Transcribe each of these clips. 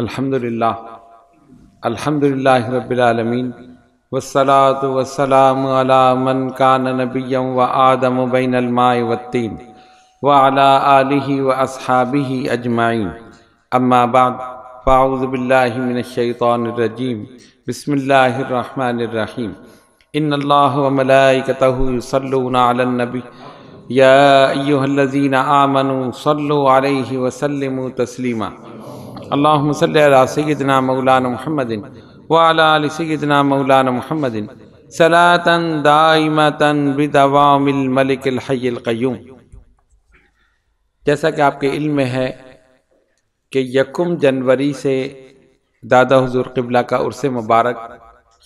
अल्हम्दुलिल्लाह अल्हम्दुलिल्लाह रब्बिलालमीन वसलात वसलाम अला मन कान नबियम व आदम बैन अलमाय वत्तीन व अला आलिही व असहाबिही अजमाइन अम्मा बाद फ़ाउज़बिल्लाशैतरजीम बसमीम इन अल्लामलाकतहसल्लनबी या अय्युहल्लज़ीन आमनु सल्लु अलैहि वसल्लमु तस्लीमा مولانا محمد وعلى महमदिन سيدنا مولانا محمد महमदिन सलातन بدوام الملك الحي القيوم जैसा कि आपके इल्म में है कि यकुम जनवरी से दादा हजूर किबला का उर्स मुबारक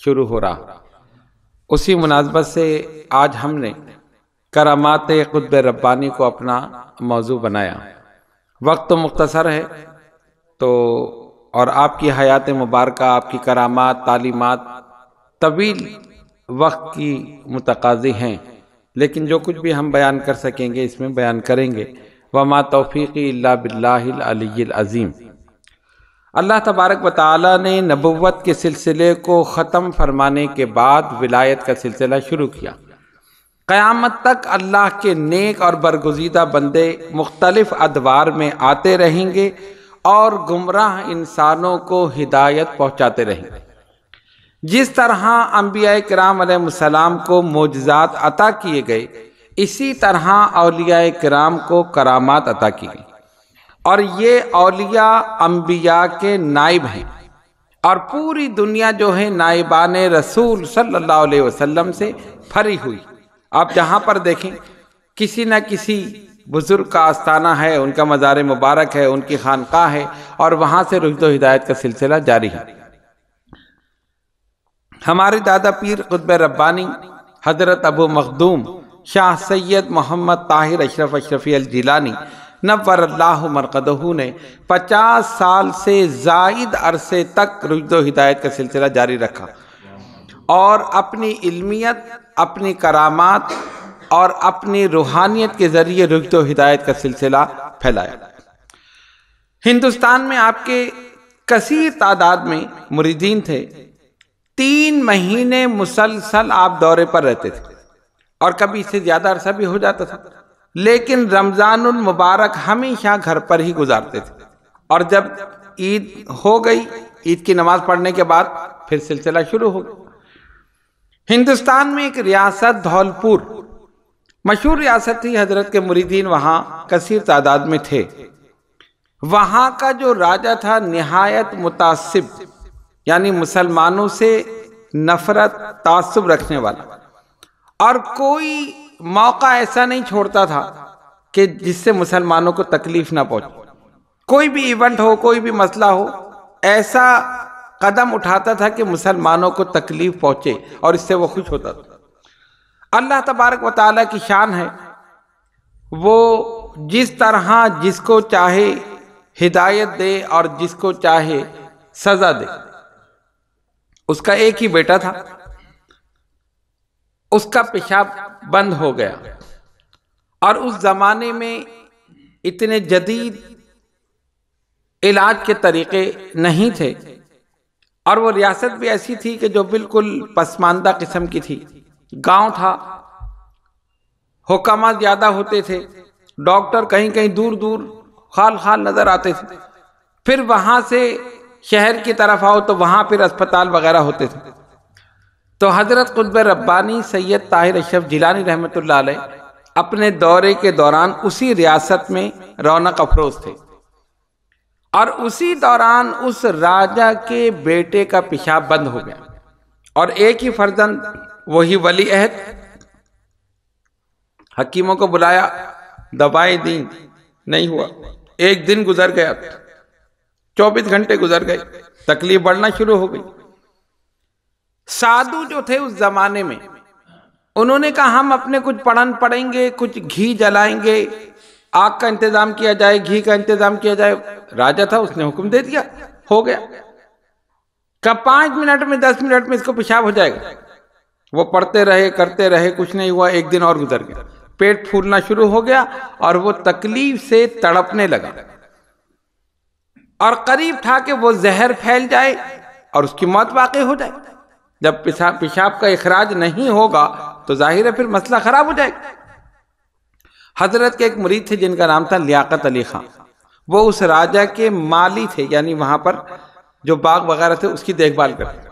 शुरू हो रहा उसी मुनासबत से आज हमने करामात कुतब रब्बानी को अपना मौजू बनाया वक्त तो मुख्तसर है तो और आपकी हयात मुबारक आपकी करामात तालीमत तवील वक्त की मतकाज़ी हैं लेकिन जो कुछ भी हम बयान कर सकेंगे इसमें बयान करेंगे वमा तोफ़ी बिल्लाज़ीम अल्लाह तबारक वाली ने नबूत के सिलसिले को ख़त्म फरमाने के बाद विलायत का सिलसिला शुरू किया क़यामत तक अल्लाह के नेक और बरगजीदा बंदे मुख्तलफ़ अदवार में आते रहेंगे और गुमराह इंसानों को हिदायत पहुंचाते रहे जिस तरह अम्बिया कराम को मोजात अता किए गए इसी तरह अलिया कराम को करामात अता की गई और ये अलिया अम्बिया के नाइब हैं और पूरी दुनिया जो है नाइबान रसूल सल्लल्लाहु अलैहि वसल्लम से फरी हुई आप जहाँ पर देखें किसी न किसी बुज़ुर्ग का आस्थाना है उनका मज़ार मुबारक है उनकी खानका है और वहाँ से रुजो हिदायत का सिलसिला जारी है हमारे दादा पीर खुतब रब्बानी हज़रत अबू मखदूम शाह सैयद मोहम्मद ताहिर अशरफ अशरफी अलजिलानी नवर अल्लाह मरकदह ने 50 साल से जायद अरसे तक रुजो हिदायत का सिलसिला जारी रखा और अपनी इल्मियत अपनी करामात और अपनी रूहानियत के ज़रिए रुजत हिदायत का सिलसिला फैलाया हिंदुस्तान में आपके कसीर तादाद में मुरीदीन थे तीन महीने मुसलसल आप दौरे पर रहते थे और कभी इससे ज़्यादा अरसा भी हो जाता था लेकिन रमजान मुबारक हमेशा घर पर ही गुजारते थे और जब ईद हो गई ईद की नमाज़ पढ़ने के बाद फिर सिलसिला शुरू हो गया हिंदुस्तान में एक रियासत धौलपुर मशहूर रियासती हजरत के मुरीदीन वहाँ कसीर तादाद में थे वहाँ का जो राजा था नहायत मुतासिब यानी मुसलमानों से नफरत तासुब रखने वाला और कोई मौका ऐसा नहीं छोड़ता था कि जिससे मुसलमानों को तकलीफ ना पहुंचे कोई भी इवेंट हो कोई भी मसला हो ऐसा कदम उठाता था कि मुसलमानों को तकलीफ पहुंचे और इससे वो खुश होता था अल्लाह तबारक व की शान है वो जिस तरह जिसको चाहे हिदायत दे और जिसको चाहे सजा दे उसका एक ही बेटा था उसका पेशाब बंद हो गया और उस जमाने में इतने जदीद इलाज के तरीके नहीं थे और वो रियासत भी ऐसी थी कि जो बिल्कुल पसमानदा किस्म की थी गांव था हुकाम ज़्यादा होते थे डॉक्टर कहीं कहीं दूर दूर खाल खाल नज़र आते थे फिर वहां से शहर की तरफ आओ तो वहां फिर अस्पताल वगैरह होते थे तो हज़रत कुतब रब्बानी सैयद ताहिर अशरफ जिलानी रहमत अपने दौरे के दौरान उसी रियासत में रौनक अफरोज थे और उसी दौरान उस राजा के बेटे का पेशाब बंद हो गया और एक ही फर्जंद वही वली अहद हकीमों को बुलाया दवाएं दी नहीं हुआ एक दिन गुजर गया चौबीस घंटे गुजर गए तकलीफ बढ़ना शुरू हो गई साधु जो थे उस जमाने में उन्होंने कहा हम अपने कुछ पढ़न पढ़ेंगे कुछ घी जलाएंगे आग का इंतजाम किया जाए घी का इंतजाम किया जाए राजा था उसने हुक्म दे दिया हो गया कब पांच मिनट में दस मिनट में इसको पेशाब हो जाएगा वो पढ़ते रहे करते रहे कुछ नहीं हुआ एक दिन और गुजर गया पेट फूलना शुरू हो गया और वो तकलीफ से तड़पने लगा और करीब था कि वो जहर फैल जाए और उसकी मौत वाकई हो जाए जब पेशाब पेशाब का अखराज नहीं होगा तो जाहिर है फिर मसला ख़राब हो जाएगा हजरत के एक मरीज थे जिनका नाम था लियाकत अली खां वो उस राजा के माली थे यानी वहां पर जो बाग वगैरह थे उसकी देखभाल करते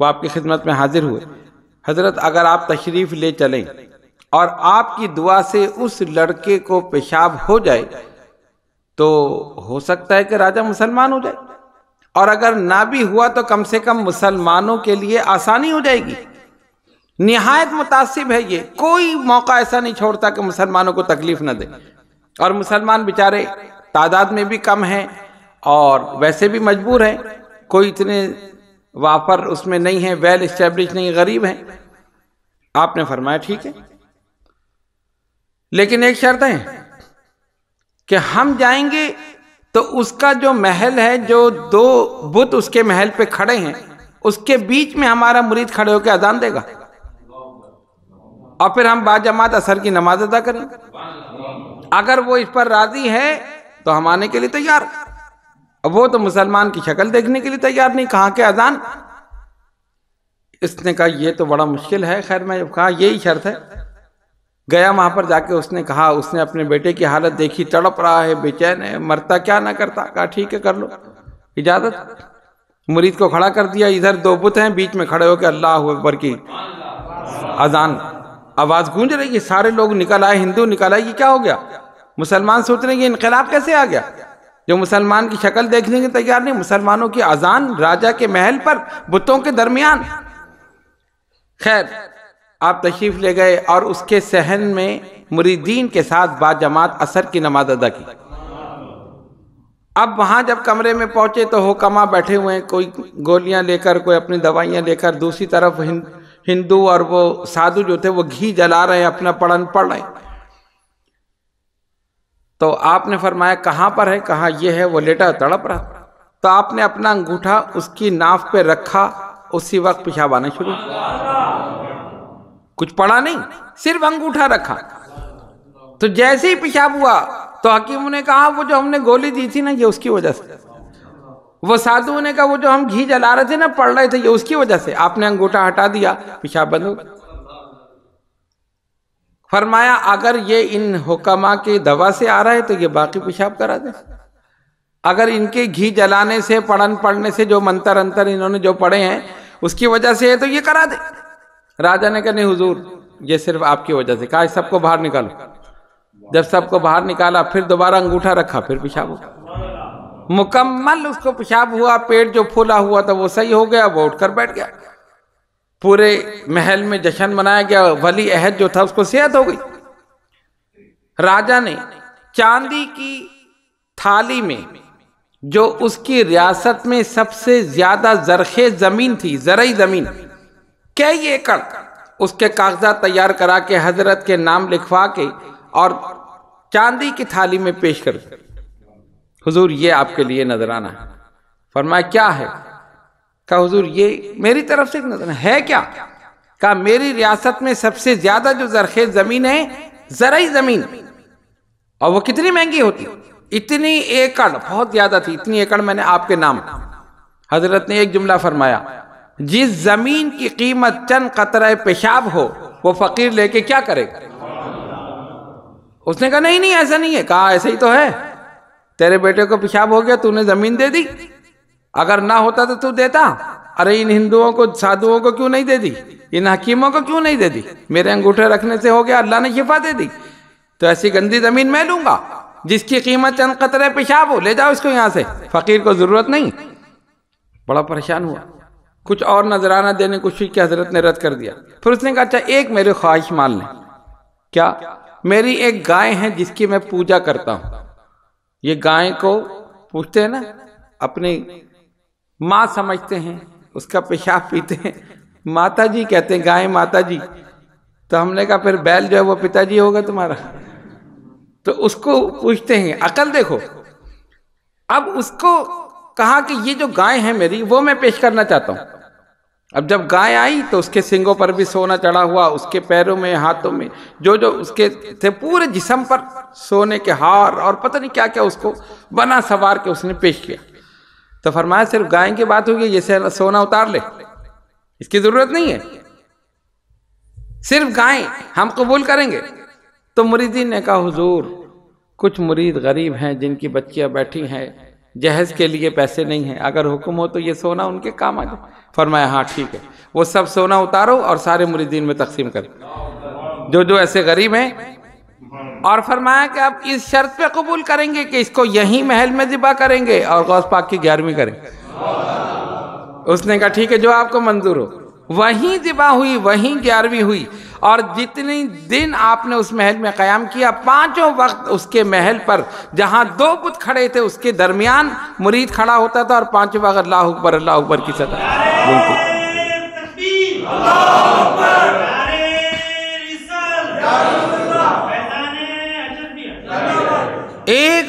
वो आपकी खिदमत में हाजिर हुए हजरत अगर आप तशरीफ ले चलें और आपकी दुआ से उस लड़के को पेशाब हो जाए तो हो सकता है कि राजा मुसलमान हो जाए और अगर ना भी हुआ तो कम से कम मुसलमानों के लिए आसानी हो जाएगी नहायत मुतासिब है ये कोई मौका ऐसा नहीं छोड़ता कि मुसलमानों को तकलीफ ना दे और मुसलमान बेचारे तादाद में भी कम हैं और वैसे भी मजबूर हैं कोई इतने वाफर उसमें नहीं है वेल स्टैब्लिश नहीं गरीब है आपने फरमाया ठीक है लेकिन एक शर्त है कि हम जाएंगे तो उसका जो महल है जो दो बुत उसके महल पे खड़े हैं उसके बीच में हमारा मुरीद खड़े होकर अजान देगा और फिर हम बाजमात असर की नमाज अदा करेंगे अगर वो इस पर राजी है तो हम आने के लिए तैयार तो अब वो तो मुसलमान की शक्ल देखने के लिए तैयार नहीं कहा के अजान इसने कहा ये तो बड़ा मुश्किल है खैर मैं जब कहा यही शर्त है गया वहां पर जाके उसने कहा उसने अपने बेटे की हालत देखी तड़प रहा है बेचैन है मरता क्या ना करता कहा ठीक है कर लो इजाजत मुरीद को खड़ा कर दिया इधर दो बुत हैं बीच में खड़े होकर अल्लाह अकबर की अजान आवाज़ गूंज रही है सारे लोग निकल आए हिंदू निकल आए ये क्या हो गया मुसलमान सोच रहे हैं इनकलाब कैसे आ गया जो मुसलमान की शक्ल देखने के तैयार नहीं मुसलमानों की अजान राजा के महल पर बुतों के दरमियान खैर आप तशरीफ ले गए और उसके सहन में मुरीदीन के साथ बाजमात असर की नमाज अदा की अब वहां जब कमरे में पहुंचे तो कमा बैठे हुए हैं कोई गोलियां लेकर कोई अपनी दवाइयां लेकर दूसरी तरफ हिंदू और वो साधु जो थे वो घी जला रहे हैं अपना पढ़न पढ़ रहे हैं तो आपने फरमाया कहाँ पर है कहा यह है वो लेटा तड़प रहा तो आपने अपना अंगूठा उसकी नाफ पे रखा उसी वक्त पेशाब आना शुरू कुछ पड़ा नहीं सिर्फ अंगूठा रखा तो जैसे ही पेशाब हुआ तो हकीम ने कहा वो जो हमने गोली दी थी ना ये उसकी वजह से वो साधु ने कहा वो जो हम घी जला रहे थे ना पड़ रहे थे ये उसकी वजह से आपने अंगूठा हटा दिया पेशाब बंद हो गया फरमाया अगर ये इन हुक्मा के दवा से आ रहा है तो ये बाकी पेशाब करा दे अगर इनके घी जलाने से पढ़न पढ़ने से जो मंतर अंतर इन्होंने जो पढ़े हैं उसकी वजह से है तो ये करा दे राजा ने कहा नहीं हुजूर ये सिर्फ आपकी वजह से कहा सबको बाहर निकालो जब सबको बाहर निकाला फिर दोबारा अंगूठा रखा फिर पेशाब हुआ मुकम्मल उसको पेशाब हुआ पेट जो फूला हुआ था वो सही हो गया वो उठकर बैठ गया पूरे महल में जश्न मनाया गया वली अहद जो था उसको सेहत हो गई राजा ने चांदी की थाली में जो उसकी रियासत में सबसे ज्यादा जरखे जमीन थी जरई जमीन कई एकड़ उसके कागजात तैयार करा के हजरत के नाम लिखवा के और चांदी की थाली में पेश कर हुजूर ये आपके लिए नजराना है फरमाया क्या है कहा हुजूर ये मेरी तरफ से नजर है क्या कहा मेरी रियासत में सबसे ज्यादा जो जरखेज जमीन है जरई जमीन और वो कितनी महंगी होती इतनी एकड़ बहुत ज्यादा थी इतनी एकड़ मैंने आपके नाम हजरत ने एक जुमला फरमाया जिस जमीन की कीमत चंद कतरा पेशाब हो वो फकीर लेके क्या करेगा उसने कहा नहीं नहीं ऐसा नहीं है कहा ऐसा ही तो है तेरे बेटे को पेशाब हो गया तूने जमीन दे दी अगर ना होता तो तू देता अरे इन हिंदुओं को साधुओं को क्यों नहीं दे दी इन हकीमों को क्यों नहीं दे दी मेरे अंगूठे रखने से हो गया अल्लाह ने शिफा दे दी तो ऐसी गंदी जमीन मैं लूंगा जिसकी कीमत चंद कतरे पेशाब हो ले जाओ इसको यहाँ से फकीर को जरूरत नहीं बड़ा परेशान हुआ कुछ और नजराना देने को शीख की हजरत ने रद्द कर दिया फिर उसने कहा अच्छा एक मेरे ख्वाहिश मान लें क्या मेरी एक गाय है जिसकी मैं पूजा करता हूं ये गाय को पूछते हैं ना अपनी माँ समझते हैं उसका पेशाब पीते हैं माता जी कहते हैं गाय माता जी तो हमने कहा फिर बैल जो है वो पिताजी होगा तुम्हारा तो उसको पूछते हैं अकल देखो अब उसको कहा कि ये जो गाय है मेरी वो मैं पेश करना चाहता हूँ अब जब गाय आई तो उसके सिंगों पर भी सोना चढ़ा हुआ उसके पैरों में हाथों में जो जो उसके थे पूरे जिसम पर सोने के हार और पता नहीं क्या क्या उसको बना सवार के उसने पेश किया तो फरमाया सिर्फ गाय की बात होगी जैसे सोना उतार ले इसकी जरूरत नहीं है सिर्फ गाय हम कबूल करेंगे तो मुरीदीन ने कहा हुजूर कुछ मुरीद गरीब हैं जिनकी बच्चियां बैठी हैं जहेज के लिए पैसे नहीं हैं अगर हुक्म हो तो ये सोना उनके काम आ जाए फरमाया हाँ ठीक है वो सब सोना उतारो और सारे मुरीदीन में तकसीम करें जो जो ऐसे गरीब हैं Hmm. और फरमाया कि आप इस शर्त पे कबूल करेंगे कि इसको यहीं महल में ज़िबा करेंगे और गौस पाक की ग्यारहवीं करेंगे उसने कहा ठीक है जो आपको मंजूर हो वहीं ज़िबा हुई वहीं ग्यारहवीं हुई और जितने दिन आपने उस महल में क़याम किया पांचों वक्त उसके महल पर जहां दो बुत खड़े थे उसके दरमियान मुरीद खड़ा होता था और पांचों वक्त अल्लाह अकबर अल्लाह अकबर की सदा बिल्कुल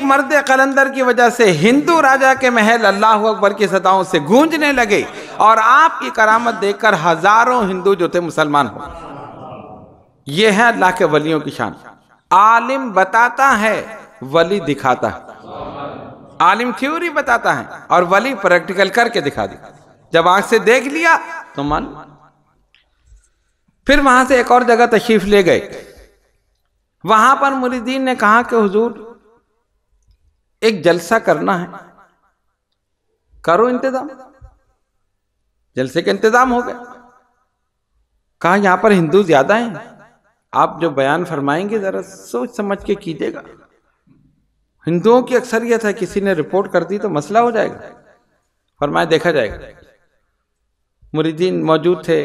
मर्द कलंदर की वजह से हिंदू राजा के महल अल्लाह अकबर की सदाओं से गूंजने लगे और आपकी करामत देखकर हजारों हिंदू जो थे मुसलमान हो ये है अल्लाह के वलियों की शान आलिम बताता है वली दिखाता है आलिम थ्योरी बताता है और वली प्रैक्टिकल करके दिखा दी जब आंख से देख लिया तो मन फिर वहां से एक और जगह तशीफ ले गए वहां पर मुरीदीन ने कहा कि हुजूर एक जलसा करना है करो इंतजाम जलसे का इंतजाम हो गया कहा यहां पर हिंदू ज्यादा हैं आप जो बयान फरमाएंगे जरा सोच समझ के कीजिएगा हिंदुओं की अक्सरियत है किसी ने रिपोर्ट कर दी तो मसला हो जाएगा फरमाया देखा जाएगा मुरीदीन मौजूद थे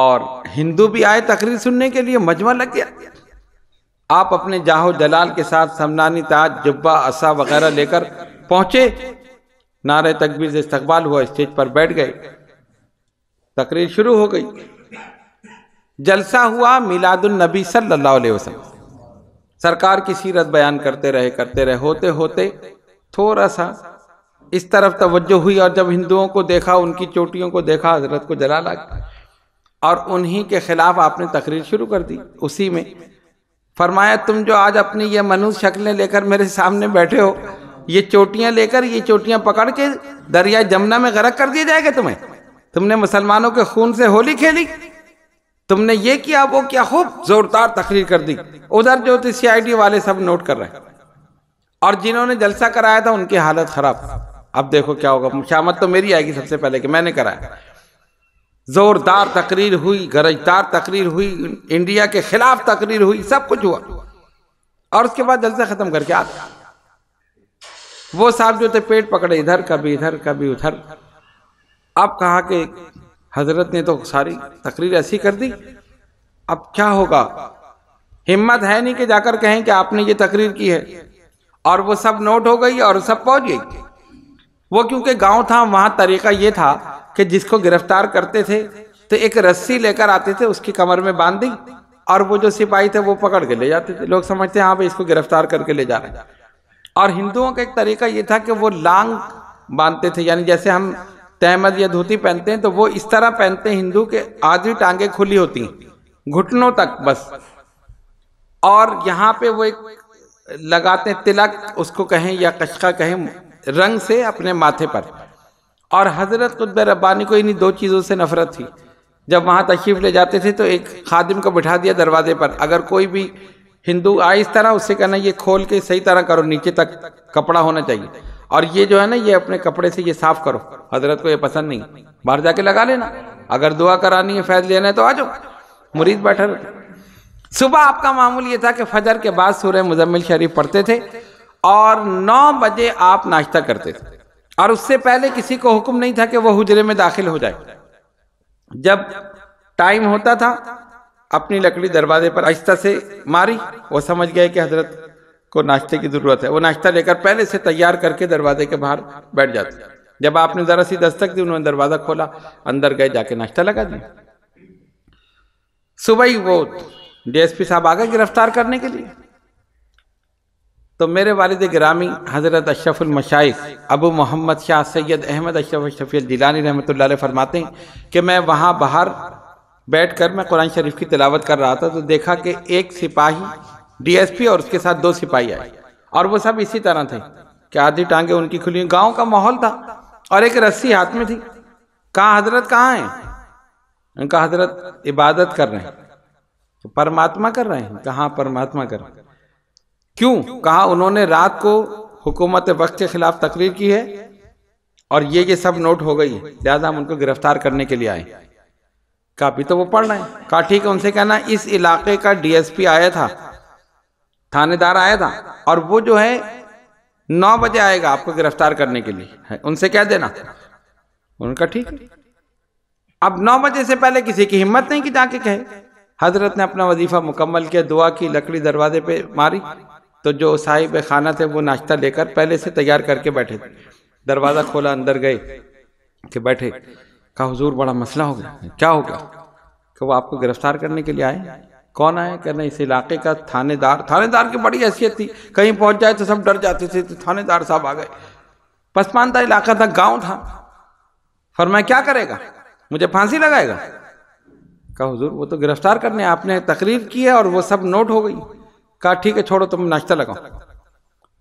और हिंदू भी आए तकरीर सुनने के लिए मजमा लग गया आप अपने जाहो जलाल के साथ समनानी ताज जुब्बा असा वगैरह लेकर पहुंचे नारे तकबीर से इस्तकबाल हुआ स्टेज पर बैठ गए तकरीर शुरू हो गई जलसा हुआ नबी सल्लल्लाहु अलैहि वसल्लम सरकार की सीरत बयान करते रहे करते रहे होते होते थोड़ा सा इस तरफ तवज्जो हुई और जब हिंदुओं को देखा उनकी चोटियों को देखा हजरत को जला लगा और उन्हीं के खिलाफ आपने तकरीर शुरू कर दी उसी में फरमाया तुम जो आज अपनी ये मनुष्य शक्लें लेकर मेरे सामने बैठे हो ये चोटियां लेकर ये चोटियां पकड़ के दरिया जमुना में गरक कर दिया जाएगा तुम्हें तुमने मुसलमानों के खून से होली खेली तुमने ये किया वो क्या खूब जोरदार तकरीर कर दी उधर जो सी वाले सब नोट कर रहे हैं और जिन्होंने जलसा कराया था उनकी हालत खराब अब देखो क्या होगा शामत तो मेरी आएगी सबसे पहले कि मैंने कराया जोरदार तकरीर हुई गरजदार तकरीर हुई इंडिया के खिलाफ तकरीर हुई सब कुछ हुआ और उसके बाद जलसा ख़त्म करके आता वो साहब जो थे पेट पकड़े इधर कभी इधर कभी उधर अब कहा कि हजरत ने तो सारी तकरीर ऐसी कर दी अब क्या होगा हिम्मत है नहीं कि जाकर कहें कि आपने ये तकरीर की है और वो सब नोट हो गई और सब पहुंच गई वो क्योंकि गांव था वहां तरीका ये था कि जिसको गिरफ्तार करते थे तो एक रस्सी लेकर आते थे उसकी कमर में बांध दी और वो जो सिपाही थे वो पकड़ के ले जाते थे लोग समझते हैं हाँ भाई इसको गिरफ्तार करके ले जा रहे हैं और हिंदुओं का एक तरीका ये था कि वो लांग बांधते थे यानी जैसे हम तहमद या धोती पहनते हैं तो वो इस तरह पहनते हैं हिंदू के आधी टांगे खुली होती घुटनों तक बस और यहाँ पे वो एक लगाते तिलक उसको कहें या कचका कहें रंग से अपने माथे पर और हज़रत कुतब रब्बानी को इन्हीं दो चीज़ों से नफरत थी जब वहाँ तशरीफ़ ले जाते थे तो एक खादिम को बिठा दिया दरवाजे पर अगर कोई भी हिंदू आए इस तरह उससे कहना ये खोल के सही तरह करो नीचे तक कपड़ा होना चाहिए और ये जो है ना ये अपने कपड़े से ये साफ़ करो हजरत को ये पसंद नहीं बाहर जाके लगा लेना अगर दुआ करानी है फैज लेना है तो आ जाओ मुरीद बैठा रहे सुबह आपका मामूल ये था कि फजर के बाद सूर्य मुजम्मिल शरीफ पढ़ते थे और नौ बजे आप नाश्ता करते थे और उससे पहले किसी को हुक्म नहीं था कि वह हुजरे में दाखिल हो जाए जब टाइम होता था अपनी लकड़ी दरवाजे पर आहिस्ता से मारी वो समझ गए कि हजरत को नाश्ते की ज़रूरत है वो नाश्ता लेकर पहले से तैयार करके दरवाजे के बाहर बैठ जाते जब आपने ज़रा सी दस्तक दी उन्होंने दरवाज़ा खोला अंदर गए जाके नाश्ता लगा दिया सुबह ही वो डीएसपी साहब आ गए गिरफ्तार करने के लिए तो मेरे वालद ग्रामी हज़रत अशरफुलमशाइ अबू मोहम्मद शाह सैयद अहमद अशरफ शफी जिलानी रहमत फरमाते हैं कि मैं वहाँ बाहर बैठ कर मैं कुरान शरीफ की तिलावत कर रहा था तो देखा कि एक सिपाही डीएसपी और उसके साथ दो सिपाही आए और वो सब इसी तरह थे कि आधी टांगे उनकी खुली गाँव का माहौल था और एक रस्सी हाथ में थी कहाँ हजरत कहाँ हैं उनका हजरत इबादत कर रहे हैं तो परमात्मा कर रहे हैं कहाँ परमात्मा कर रहे हैं क्यों कहा उन्होंने रात को हुकूमत वक्त के खिलाफ तकरीर की है और ये ये सब नोट हो गई लिहाजा हम उनको गिरफ्तार करने के लिए आए कापी तो वो पढ़ रहे हैं कहा ठीक है उनसे कहना इस इलाके का डीएसपी आया था थानेदार आया था और वो जो है नौ बजे आएगा आपको गिरफ्तार करने के लिए उनसे कह देना उनका ठीक अब नौ बजे से पहले किसी की हिम्मत नहीं कि जाके कहे हजरत ने अपना वजीफा मुकम्मल किया दुआ की लकड़ी दरवाजे पे मारी तो जो साहिब खाना थे वो नाश्ता लेकर पहले से तैयार करके बैठे थे दरवाज़ा खोला अंदर गए कि बैठे कहा हुजूर बड़ा मसला हो गया क्या हो गया कि वो आपको गिरफ्तार करने के लिए आए कौन आए कहना इस इलाके का थानेदार थानेदार की बड़ी हैसियत थी कहीं पहुंच जाए तो सब डर जाते थे तो थानेदार साहब आ गए पसमानदा इलाका था गांव था फरमाया क्या करेगा मुझे फांसी लगाएगा कहा हुजूर वो तो गिरफ्तार करने आपने तकरीर की है और वो सब नोट हो गई कहा ठीक है छोड़ो तुम नाश्ता लगाओ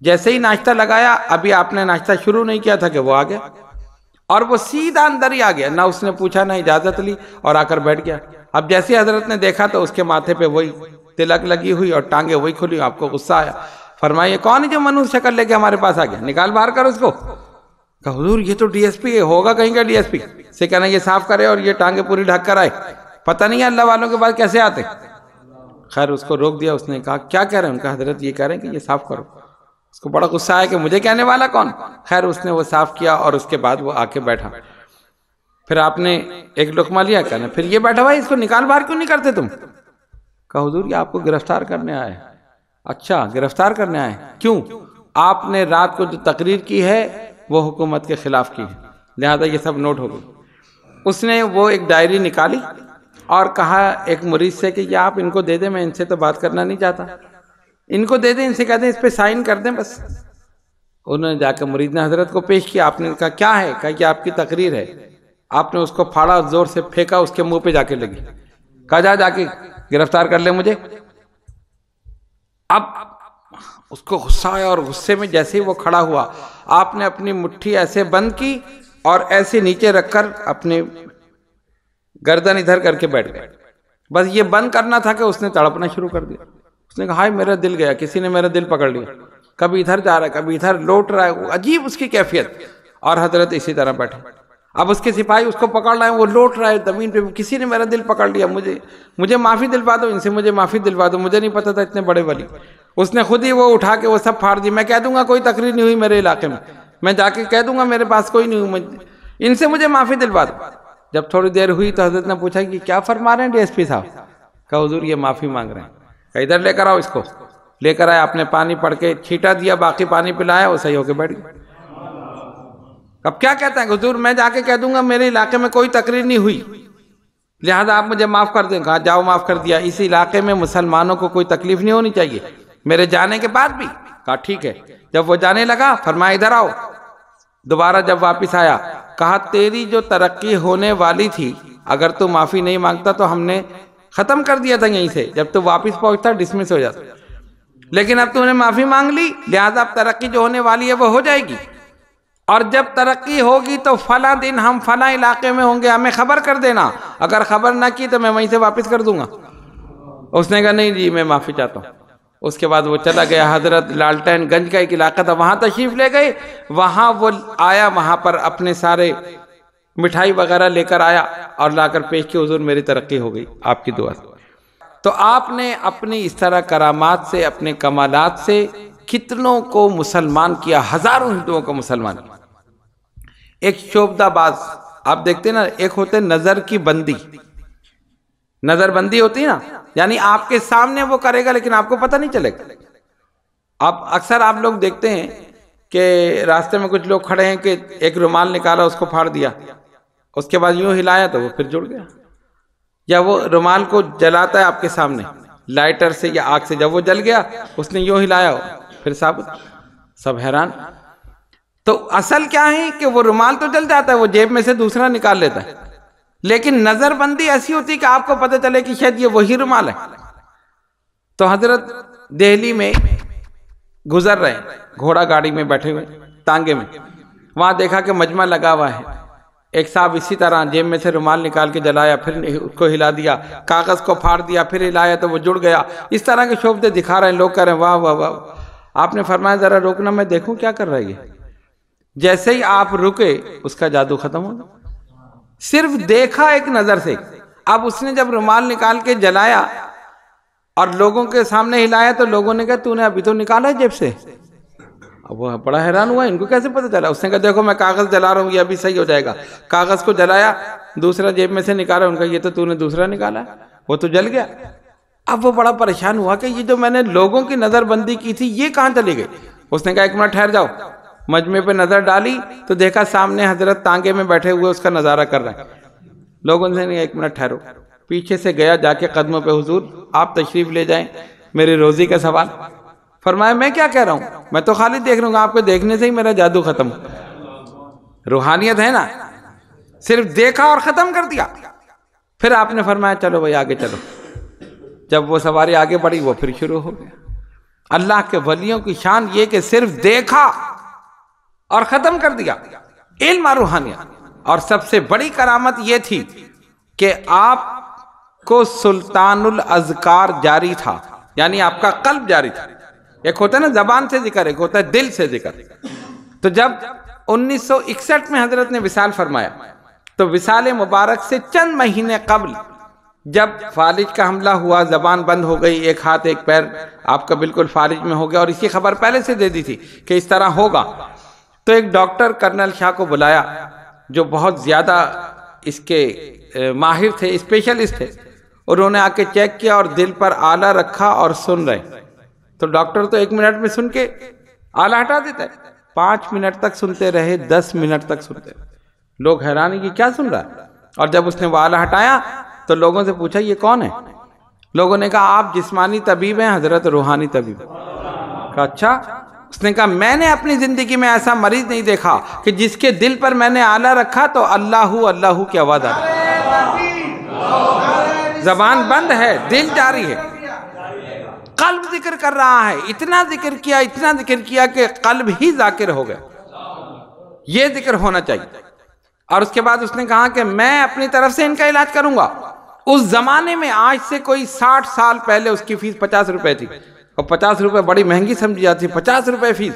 जैसे ही नाश्ता लगाया अभी आपने नाश्ता शुरू नहीं किया था कि वो आ गया और वो सीधा अंदर ही आ गया ना उसने पूछा ना इजाजत ली और आकर बैठ गया अब जैसे हजरत ने देखा तो उसके माथे पे वही तिलक लगी हुई और टांगे वही खुली आपको गुस्सा आया फरमाइए कौन है जो मनु शक्ल लेके हमारे पास आ गया निकाल बाहर कर उसको कहा हजूर ये तो डीएसपी होगा कहीं का डीएसपी से कहना ये साफ करे और ये टांगे पूरी ढक कर आए पता नहीं है अल्लाह वालों के पास कैसे आते खैर उसको रोक दिया उसने कहा क्या कह रहे हैं उनका हजरत ये कह रहे हैं कि ये साफ करो उसको बड़ा गुस्सा आया कि मुझे कहने वाला कौन खैर उसने वो साफ किया और उसके बाद वो आके बैठा फिर आपने एक लुकमा लिया कहना फिर ये बैठा भाई इसको निकाल बाहर क्यों नहीं करते तुम कहा हजूर ये आपको गिरफ्तार करने आए अच्छा गिरफ्तार करने आए क्यों आपने रात को जो तकरीर की है वो हुकूमत के खिलाफ की है लिहाजा ये सब नोट हो गई उसने वो एक डायरी निकाली और कहा एक मरीज से कि आप इनको दे दें मैं इनसे तो बात करना नहीं चाहता इनको दे दें इनसे कह दें इस पर साइन कर दें बस उन्होंने जाकर मरीज ने हजरत को पेश किया आपने कहा क्या है कहा कि आपकी तकरीर है आपने उसको फाड़ा जोर से फेंका उसके मुंह पे जाके लगी कहा जा जाके गिरफ्तार कर ले मुझे अब उसको गुस्सा आया और गुस्से में जैसे ही वो खड़ा हुआ आपने अपनी मुट्ठी ऐसे बंद की और ऐसे नीचे रखकर अपने गर्दन इधर करके बैठ गए बस ये बंद करना था कि उसने तड़पना शुरू कर दिया उसने कहा हाय मेरा दिल गया किसी ने मेरा दिल पकड़ लिया कभी इधर जा रहा है कभी इधर लौट रहा है अजीब उसकी कैफियत और हजरत इसी तरह बैठे अब उसके सिपाही उसको पकड़ रहे हैं वो लौट रहा है ज़मीन पे किसी ने मेरा दिल पकड़ लिया मुझे मुझे माफ़ी दिलवा दो इनसे मुझे माफ़ी दिलवा दो मुझे नहीं पता था इतने बड़े वाली उसने खुद ही वो उठा के वो सब फाड़ दी मैं कह दूंगा कोई तकरीर नहीं हुई मेरे इलाके में मैं जाके कह दूंगा मेरे पास कोई नहीं हुई इनसे मुझे माफ़ी दिलवा दो जब थोड़ी देर हुई तो हजरत ने पूछा कि क्या फरमा रहे हैं डीएसपी साहब कहा हजूर ये माफ़ी मांग रहे हैं इधर लेकर आओ इसको लेकर आए आपने पानी पड़ के छीटा दिया बाकी पानी पिलाया वो सही होके बैठ गए अब क्या कहते हैं हजूर मैं जाके कह दूंगा मेरे इलाके में कोई तकरीर नहीं हुई लिहाजा आप मुझे माफ़ कर दें कहा जाओ माफ़ कर दिया इस इलाके में मुसलमानों को कोई तकलीफ नहीं होनी चाहिए मेरे जाने के बाद भी कहा ठीक है जब वो जाने लगा फरमाए इधर आओ दोबारा जब वापस आया कहा तेरी जो तरक्की होने वाली थी अगर तू माफ़ी नहीं मांगता तो हमने ख़त्म कर दिया था यहीं से जब तू वापस पहुंचता डिसमिस हो जाता लेकिन अब तूने माफ़ी मांग ली लिहाजा अब तरक्की जो होने वाली है वो हो जाएगी और जब तरक्की होगी तो फला दिन हम फला इलाके में होंगे हमें खबर कर देना अगर खबर ना की तो मैं वहीं से वापस कर दूंगा उसने कहा नहीं जी मैं माफ़ी चाहता हूँ उसके बाद वो चला गया हजरत लालटेनगंज का एक इलाका था वहां तशरीफ ले गए वहां वो आया वहां पर अपने सारे मिठाई वगैरह लेकर आया और लाकर पेश के हजूर मेरी तरक्की हो गई आपकी दुआ तो आपने अपनी इस तरह करामात से अपने कमालात से कितनों को मुसलमान किया हजारों हिंदुओं को मुसलमान एक शोभदाबाज आप देखते ना एक होते नजर की बंदी नजरबंदी होती है ना यानी आपके सामने वो करेगा लेकिन आपको पता नहीं चलेगा आप अक्सर आप लोग देखते हैं कि रास्ते में कुछ लोग खड़े हैं कि एक रुमाल निकाला उसको फाड़ दिया उसके बाद यूं हिलाया तो वो फिर जुड़ गया या वो रुमाल को जलाता है आपके सामने लाइटर से या आग से जब वो जल गया उसने यूं हिलाया फिर साहब सब हैरान तो असल क्या है कि वो रुमाल तो जल जाता है वो जेब में से दूसरा निकाल लेता है लेकिन नजरबंदी ऐसी होती कि आपको पता चले कि शायद ये वही रुमाल है तो हजरत दिल्ली में गुजर रहे घोड़ा गाड़ी में बैठे हुए तांगे में वहां देखा कि मजमा लगा हुआ है एक साहब इसी तरह जेब में से रुमाल निकाल के जलाया फिर उसको हिला दिया कागज़ को फाड़ दिया फिर हिलाया तो वो जुड़ गया इस तरह के शोबे दिखा रहे हैं लोग कह रहे हैं वाह वाह वाह आपने फरमाया ज़रा रोकना मैं देखूं क्या कर रही है जैसे ही आप रुके उसका जादू खत्म हो सिर्फ देखा एक नजर से अब उसने जब रुमाल निकाल के जलाया और लोगों के सामने हिलाया तो लोगों ने कहा तूने अभी तो निकाला जेब से अब वो बड़ा हैरान हुआ इनको कैसे पता चला उसने कहा देखो मैं कागज जला रहा हूँ ये अभी सही हो जाएगा कागज को जलाया दूसरा जेब में से निकाला उनका ये तो तूने दूसरा निकाला वो तो जल गया अब वो बड़ा परेशान हुआ कि ये जो मैंने लोगों की नजरबंदी की थी ये कहाँ चली गई उसने कहा एक मिनट ठहर जाओ मजमे पे नज़र डाली तो देखा सामने हजरत तांगे में बैठे हुए उसका नज़ारा कर रहे हैं लोग उनसे नहीं एक मिनट ठहरो पीछे से गया जाके कदमों पे हुजूर आप तशरीफ़ ले जाएं मेरी रोज़ी का सवाल फरमाया मैं क्या कह रहा हूँ मैं तो खाली देख लूंगा आपको देखने से ही मेरा जादू ख़त्म रूहानियत है ना सिर्फ देखा और ख़त्म कर दिया फिर आपने फरमाया चलो भाई आगे चलो जब वो सवारी आगे बढ़ी वो फिर शुरू हो गया अल्लाह के वलियों की शान ये कि सिर्फ देखा और खत्म कर दिया इल्म और और सबसे बड़ी करामत यह थी कि आपको सुल्तानुल अजकार जारी था यानी आपका कल्ब जारी था एक होता है ना जबान से जिक्र एक होता है दिल से जिक्र तो जब 1961 में हजरत ने विशाल फरमाया तो विशाल मुबारक से चंद महीने कबल जब फालिज का हमला हुआ जबान बंद हो गई एक हाथ एक पैर आपका बिल्कुल फालिज में हो गया और इसकी खबर पहले से दे दी थी कि इस तरह होगा तो एक डॉक्टर कर्नल शाह को बुलाया जो बहुत ज़्यादा इसके माहिर थे स्पेशलिस्ट थे उन्होंने आके चेक किया और दिल पर आला रखा और सुन रहे तो डॉक्टर तो एक मिनट में सुन के आला हटा देता है पाँच मिनट तक सुनते रहे दस मिनट तक सुनते लोग हैरान कि क्या सुन रहा है और जब उसने वो आला हटाया तो लोगों से पूछा ये कौन है लोगों ने कहा आप जिस्मानी तबीब हैं हजरत रूहानी तबीब कहा अच्छा उसने कहा मैंने अपनी ज़िंदगी में ऐसा मरीज नहीं देखा कि जिसके दिल पर मैंने आला रखा तो अल्लाह अल्लाह की आवाज़ आ रही जबान बंद है दिल जारी है कल्ब जिक्र कर रहा है इतना जिक्र किया इतना जिक्र किया कि कल्ब ही जाकिर हो गया ये जिक्र होना चाहिए और उसके बाद उसने कहा कि मैं अपनी तरफ से इनका इलाज करूंगा उस जमाने में आज से कोई साठ साल पहले उसकी फीस पचास रुपए थी और पचास रुपये बड़ी महंगी समझी जाती है पचास रुपये फीस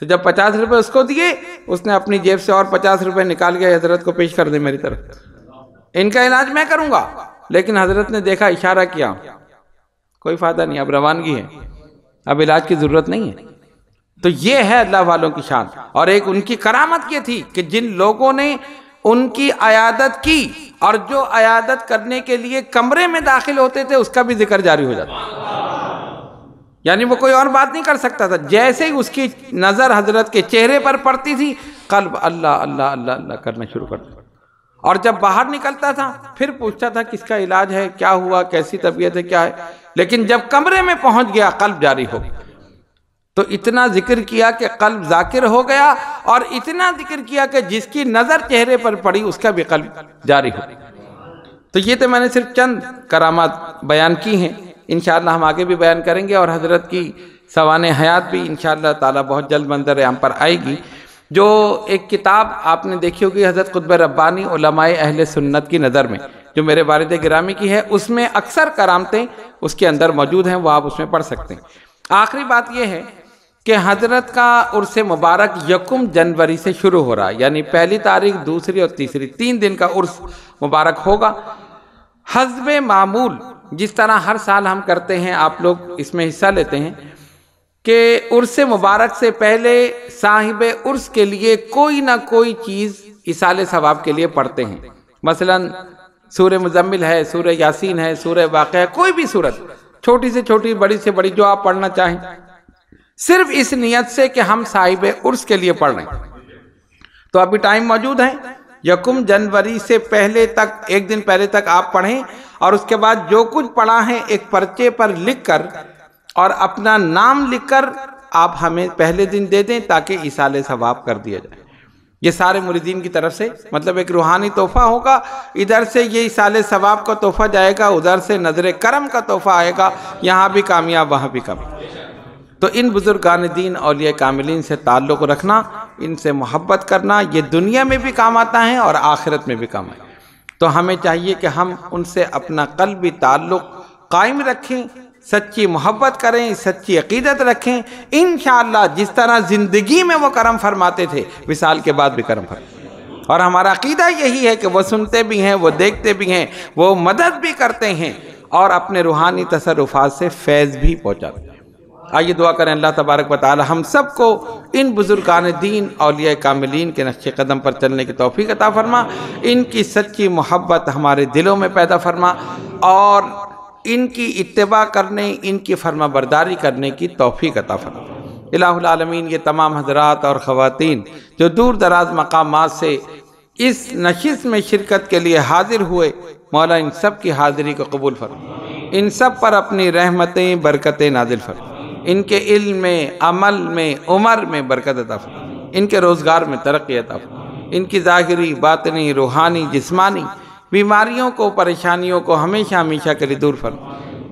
तो जब पचास रुपये उसको दिए उसने अपनी जेब से और पचास रुपये निकाल के हजरत को पेश कर दे मेरी तरफ इनका इलाज मैं करूँगा लेकिन हजरत ने देखा इशारा किया कोई फ़ायदा नहीं अब रवानगी है अब इलाज की ज़रूरत नहीं है तो ये है अल्लाह वालों की शान और एक उनकी करामत ये थी कि जिन लोगों ने उनकी अयादत की और जो अयादत करने के लिए कमरे में दाखिल होते थे उसका भी जिक्र जारी हो जाता यानी वो कोई और बात नहीं कर सकता था जैसे ही उसकी नज़र हजरत के चेहरे पर पड़ती थी कल्ब अल्लाह अल्लाह अल्लाह अल्लाह करना शुरू कर दिया और जब बाहर निकलता था फिर पूछता था किसका इलाज है क्या हुआ कैसी तबीयत है क्या है लेकिन जब कमरे में पहुंच गया कल्ब जारी हो तो इतना जिक्र किया कि कल्ब जाकिर हो गया और इतना जिक्र किया कि जिसकी नज़र चेहरे पर पड़ी उसका भी कल्ब जारी हो तो ये तो मैंने सिर्फ चंद करामात बयान की हैं इन हम आगे भी बयान करेंगे और हज़रत की सवान हयात भी इन ताला बहुत जल्द मंजर आम पर आएगी जो एक किताब आपने देखी होगी हज़रत खुतब रब्बानी अहल सुन्नत की नज़र में जो मेरे वालद ग्रामी की है उसमें अक्सर करामतें उसके अंदर मौजूद हैं वो आप उसमें पढ़ सकते हैं आखिरी बात यह है कि हजरत का उर्स मुबारक यकुम जनवरी से शुरू हो रहा है यानी पहली तारीख दूसरी और तीसरी तीन दिन का उर्स मुबारक होगा हजब मामूल जिस तरह हर साल हम करते हैं आप लोग इसमें हिस्सा लेते हैं कि उर्स मुबारक से पहले साहिब उर्स के लिए कोई ना कोई चीज़ इसाले सवाब के लिए पढ़ते हैं मसलन सूर मुजम्मिल है सूर्य यासीन है सूर्य वाक़ कोई भी सूरत छोटी से छोटी बड़ी से बड़ी जो आप पढ़ना चाहें सिर्फ इस नियत से कि हम साहिब उर्स के लिए पढ़ रहे हैं तो अभी टाइम मौजूद है यकुम जनवरी से पहले तक एक दिन पहले तक आप पढ़ें और उसके बाद जो कुछ पढ़ा है एक पर्चे पर लिखकर और अपना नाम लिखकर आप हमें पहले दिन दे दें ताकि इसाले सवाब कर दिया जाए ये सारे मुरीदीन की तरफ से मतलब एक रूहानी तोहफा होगा इधर से ये इसाले सवाब का तोहफा जाएगा उधर से नजर करम का तोहफा आएगा यहाँ भी कामयाब वहाँ भी कामयाब तो इन बुजुर्गान दीन और ये कामिलीन से ताल्लुक़ रखना इनसे मोहब्बत करना ये दुनिया में भी काम आता है और आखिरत में भी काम आता है तो हमें चाहिए कि हम उनसे अपना कल भी ताल्लुक़ कायम रखें सच्ची मोहब्बत करें सच्ची अकीदत रखें इन जिस तरह ज़िंदगी में वो करम फरमाते थे विशाल के बाद भी करम फरमा और हमारा अकीदा यही है कि वो सुनते भी हैं वो देखते भी हैं वो मदद भी करते हैं और अपने रूहानी तसरुफात से फैज़ भी पहुँचाते हैं आइए दुआ करें अल्लाह तबारक बताल हम सब को इन बुज़ुर्गान दीन अलिया कामिलीन के नक्श कदम पर चलने की तोफ़ी अता फरमा इनकी सच्ची मोहब्बत हमारे दिलों में पैदा फरमा और इनकी इतबा करने इनकी फर्मा बरदारी करने की तोफ़ी अता फरमा इलामीन ये तमाम हजरात और ख़वान जो दूर दराज मकाम से इस नशिस में शिरकत के लिए हाजिर हुए मौला इन सब की हाज़िरी को कबूल फरमा इन सब पर अपनी रहमतें बरकतें नाजिल फरमा इनके इल्म में अमल में उम्र में बरकत अता फरमा इनके रोज़गार में तरक्की अता फरमा इनकी ज़ाहरी बातनी रूहानी जिस्मानी बीमारियों को परेशानियों को हमेशा हमेशा के लिए दूर फरमा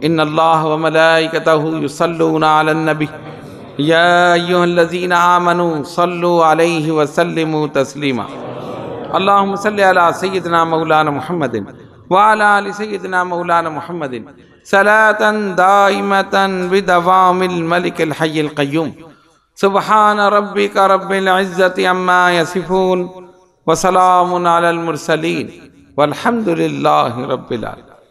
इन अल्लाह वमलाकतहूसल्लनबी याजीन आमनु सल्लु अलैहि वसल्लम तस्लीमा अल्लाह सल सैदना मौलाना महमदिन वाल सैदना मौलाना महमदिन صلاة دائمة بدوام الملك الحي القيوم سبحان ربك رب العزة عما يصفون وسلام على المرسلين والحمد لله رب العالمين